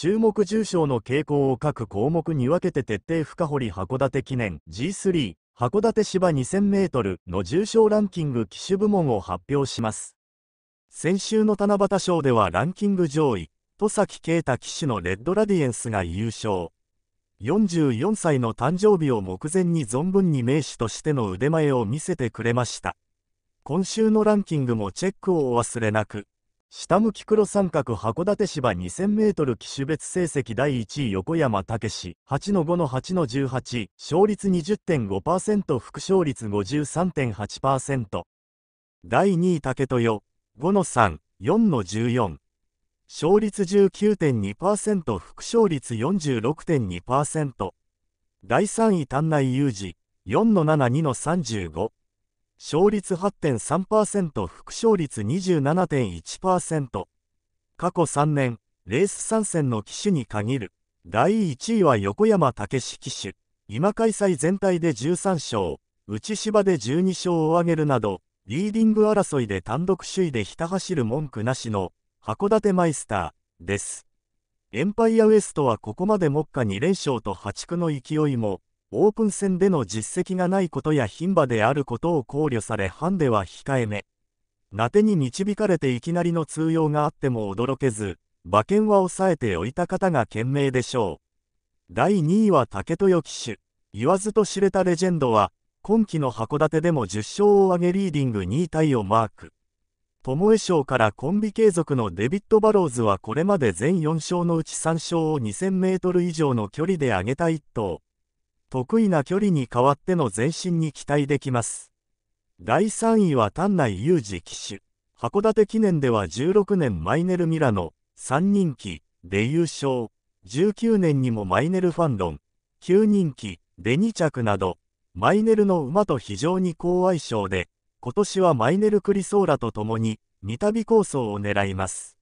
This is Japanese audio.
注目重賞の傾向を各項目に分けて徹底深掘り函館記念 G3 函館芝 2000m の重賞ランキング機種部門を発表します。先週の七夕賞ではランキング上位、戸崎啓太騎手のレッドラディエンスが優勝。44歳の誕生日を目前に存分に名手としての腕前を見せてくれました。今週のランキングもチェックをお忘れなく。下向き黒三角函館芝 2000m 騎手別成績第1位横山武史8の5の8の18勝率20.5%副勝率53.8%第2位竹豊5の3 4の14勝率19.2%副勝率46.2%第3位丹内裕二4の7 2の35勝率8.3%副勝率27.1%過去3年レース参戦の騎手に限る第1位は横山武史騎手今開催全体で13勝内芝で12勝を挙げるなどリーディング争いで単独首位でひた走る文句なしの函館マイスターですエンパイアウエストはここまで目下2連勝と破竹の勢いもオープン戦での実績がないことや牝馬であることを考慮されハンデは控えめなてに導かれていきなりの通用があっても驚けず馬券は抑えておいた方が賢明でしょう第2位は竹豊騎手言わずと知れたレジェンドは今季の函館でも10勝を挙げリーディング2位タイをマーク巴賞からコンビ継続のデビッド・バローズはこれまで全4勝のうち3勝を2 0 0 0ル以上の距離で上げた1頭得意な距離に代わっての前進に期待できます。第3位は丹内裕二騎手。函館記念では16年マイネル・ミラノ、3人気で優勝。19年にもマイネル・ファンロン、9人気で2着など、マイネルの馬と非常に好相性で、今年はマイネル・クリソーラと共に、三度構想を狙います。